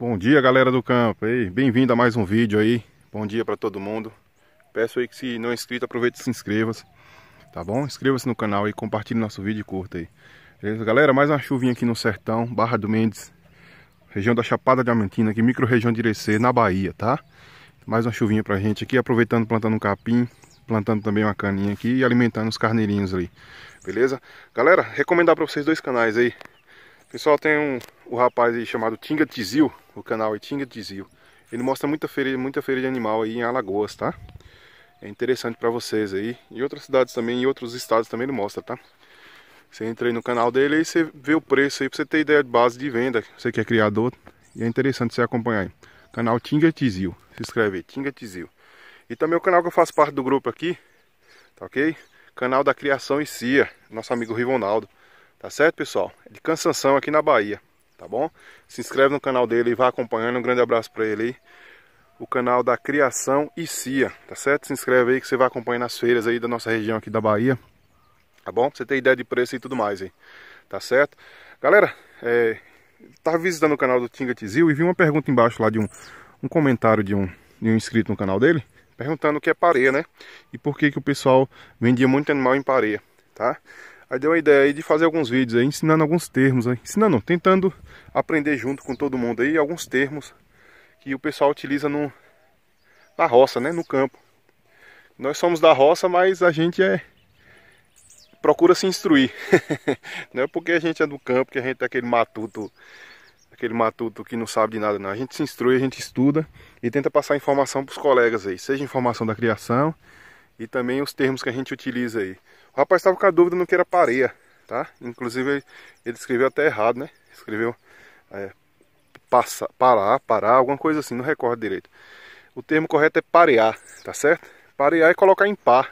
Bom dia galera do campo, bem-vindo a mais um vídeo aí, bom dia para todo mundo Peço aí que se não é inscrito, aproveita e se inscreva Tá bom? Inscreva-se no canal e compartilhe nosso vídeo e curta aí Beleza galera? Mais uma chuvinha aqui no sertão, Barra do Mendes Região da Chapada Diamantina, aqui micro região de Irecê, na Bahia, tá? Mais uma chuvinha pra gente aqui, aproveitando plantando um capim Plantando também uma caninha aqui e alimentando os carneirinhos ali Beleza? Galera, recomendar pra vocês dois canais aí Pessoal, tem um, o rapaz aí chamado Tinga Tizil o canal Itinga de Desvio. Ele mostra muita feira, muita feira de animal aí em Alagoas, tá? É interessante para vocês aí. E outras cidades também, e outros estados também ele mostra, tá? Você entra aí no canal dele e você vê o preço aí pra você ter ideia de base de venda. Você que é criador. E é interessante você acompanhar aí. Canal Tinga Tizil. Se inscreve aí, Tinga Tizil. E também o canal que eu faço parte do grupo aqui. Tá ok? Canal da Criação e Cia. Nosso amigo Rivonaldo. Tá certo, pessoal? de Cansanção aqui na Bahia tá bom? Se inscreve no canal dele e vá acompanhando. Um grande abraço para ele aí. O canal da Criação e Cia, tá certo? Se inscreve aí que você vai acompanhando as feiras aí da nossa região aqui da Bahia. Tá bom? Pra você ter ideia de preço e tudo mais aí. Tá certo? Galera, é, tava visitando o canal do Tinga Tizil e vi uma pergunta embaixo lá de um, um comentário de um, de um inscrito no canal dele. Perguntando o que é pareia, né? E por que, que o pessoal vendia muito animal em pareia, tá? Aí deu a ideia aí de fazer alguns vídeos aí, ensinando alguns termos aí. Né? Ensinando, não, tentando aprender junto com todo mundo aí alguns termos que o pessoal utiliza no, na roça, né? No campo. Nós somos da roça, mas a gente é procura se instruir. não é porque a gente é do campo que a gente é aquele matuto, aquele matuto que não sabe de nada, não. A gente se instrui, a gente estuda e tenta passar informação para os colegas aí, seja informação da criação e também os termos que a gente utiliza aí rapaz estava com a dúvida no que era pareia, tá? Inclusive ele escreveu até errado, né? Escreveu é, passa, parar, parar, alguma coisa assim, não recordo direito. O termo correto é parear, tá certo? Parear é colocar em par,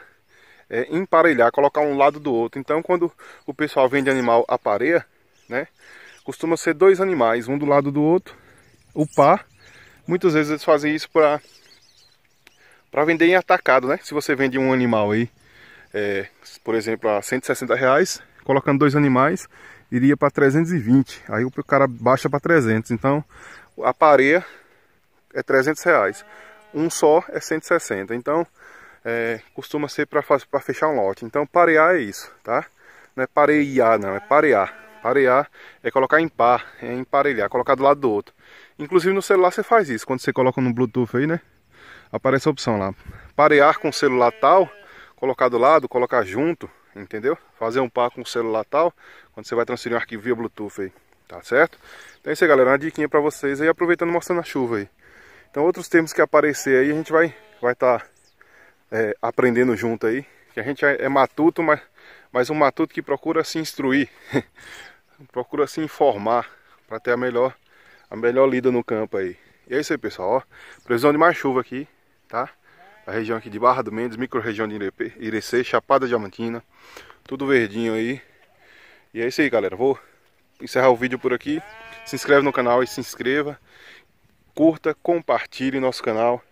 é emparelhar, colocar um lado do outro. Então quando o pessoal vende animal a pareia, né? Costuma ser dois animais, um do lado do outro, o par. Muitas vezes eles fazem isso para para vender em atacado, né? Se você vende um animal aí é, por exemplo, a 160 reais, colocando dois animais, iria para 320. Aí o cara baixa para 300. Então a pareia é 300 reais. Um só é 160. Então é, costuma ser para fechar um lote. Então parear é isso, tá? Não é parear, não, é parear. Parear é colocar em par, é emparelhar, colocar do lado do outro. Inclusive no celular você faz isso, quando você coloca no Bluetooth aí, né? Aparece a opção lá. Parear com o celular tal colocar do lado, colocar junto, entendeu? Fazer um par com o celular tal, quando você vai transferir um arquivo via Bluetooth aí, tá certo? Então é isso aí, galera, uma diquinha pra vocês aí, aproveitando mostrando a chuva aí. Então outros termos que aparecer aí, a gente vai estar vai tá, é, aprendendo junto aí, que a gente é, é matuto, mas, mas um matuto que procura se instruir, procura se informar, para ter a melhor, a melhor lida no campo aí. E é isso aí, pessoal, ó, previsão de mais chuva aqui, tá? a região aqui de Barra do Mendes, micro-região de Irecê, Chapada Diamantina, tudo verdinho aí. E é isso aí, galera. Vou encerrar o vídeo por aqui. Se inscreve no canal e se inscreva. Curta, compartilhe nosso canal.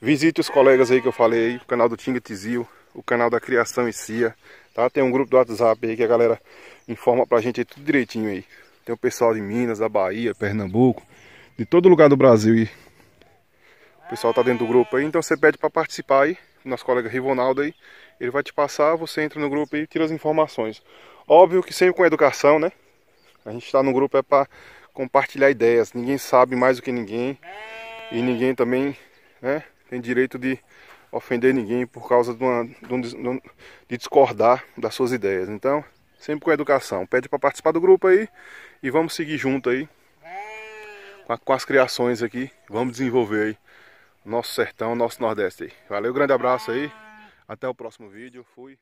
Visite os colegas aí que eu falei aí, o canal do Tinga Tizil, o canal da Criação e Cia, tá? Tem um grupo do WhatsApp aí que a galera informa pra gente aí tudo direitinho aí. Tem o pessoal de Minas, da Bahia, Pernambuco, de todo lugar do Brasil e o pessoal tá dentro do grupo aí, então você pede para participar aí, nosso colega Rivonaldo aí, ele vai te passar, você entra no grupo e tira as informações. Óbvio que sempre com educação, né? A gente está no grupo é para compartilhar ideias. Ninguém sabe mais do que ninguém e ninguém também, né, tem direito de ofender ninguém por causa de, uma, de, um, de discordar das suas ideias. Então, sempre com educação. Pede para participar do grupo aí e vamos seguir junto aí com, a, com as criações aqui. Vamos desenvolver aí nosso sertão, nosso Nordeste. Valeu, grande abraço aí. Até o próximo vídeo. Fui.